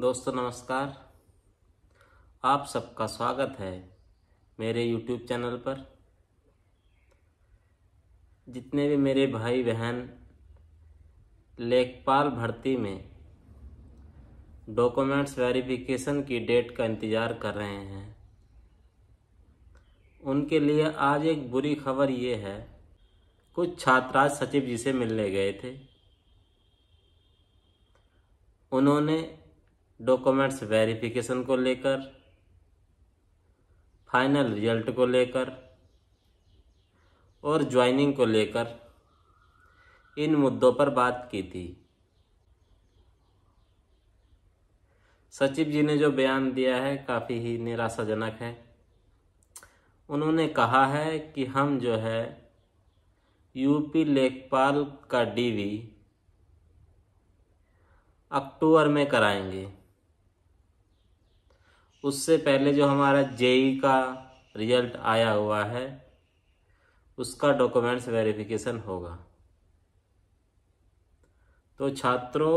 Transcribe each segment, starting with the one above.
दोस्तों नमस्कार आप सबका स्वागत है मेरे YouTube चैनल पर जितने भी मेरे भाई बहन लेखपाल भर्ती में डॉक्यूमेंट्स वेरिफिकेशन की डेट का इंतज़ार कर रहे हैं उनके लिए आज एक बुरी खबर ये है कुछ छात्राज सचिव जी से मिलने गए थे उन्होंने डॉक्यूमेंट्स वेरिफिकेशन को लेकर फाइनल रिजल्ट को लेकर और ज्वाइनिंग को लेकर इन मुद्दों पर बात की थी सचिव जी ने जो बयान दिया है काफ़ी ही निराशाजनक है उन्होंने कहा है कि हम जो है यूपी लेखपाल का डीवी अक्टूबर में कराएंगे उससे पहले जो हमारा जेई का रिजल्ट आया हुआ है उसका डॉक्यूमेंट्स वेरिफिकेशन होगा तो छात्रों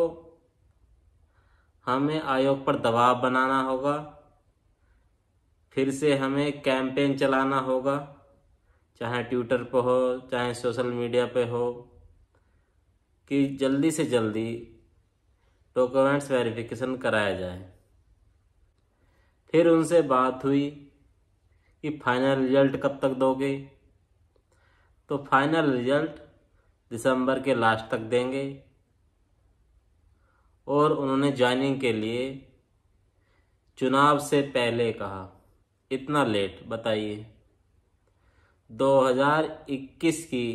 हमें आयोग पर दबाव बनाना होगा फिर से हमें कैंपेन चलाना होगा चाहे ट्विटर पर हो चाहे सोशल मीडिया पे हो कि जल्दी से जल्दी डॉक्यूमेंट्स वेरिफिकेशन कराया जाए फिर उनसे बात हुई कि फाइनल रिजल्ट कब तक दोगे तो फाइनल रिजल्ट दिसंबर के लास्ट तक देंगे और उन्होंने ज्वाइनिंग के लिए चुनाव से पहले कहा इतना लेट बताइए 2021 की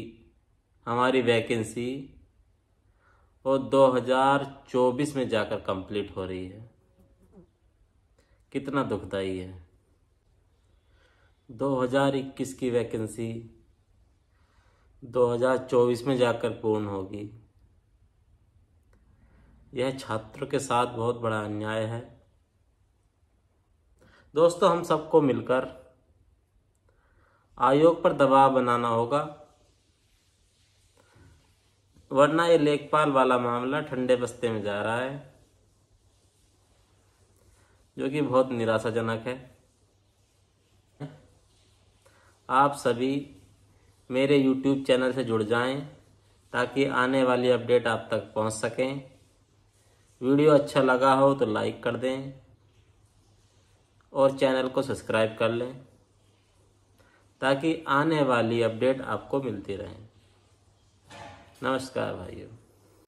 हमारी वैकेंसी और 2024 में जाकर कंप्लीट हो रही है कितना दुखदाई है 2021 की वैकेंसी 2024 में जाकर पूर्ण होगी यह छात्रों के साथ बहुत बड़ा अन्याय है दोस्तों हम सबको मिलकर आयोग पर दबाव बनाना होगा वरना ये लेखपाल वाला मामला ठंडे बस्ते में जा रहा है जो कि बहुत निराशाजनक है आप सभी मेरे यूट्यूब चैनल से जुड़ जाएं ताकि आने वाली अपडेट आप तक पहुंच सकें वीडियो अच्छा लगा हो तो लाइक कर दें और चैनल को सब्सक्राइब कर लें ताकि आने वाली अपडेट आपको मिलती रहे नमस्कार भाइयों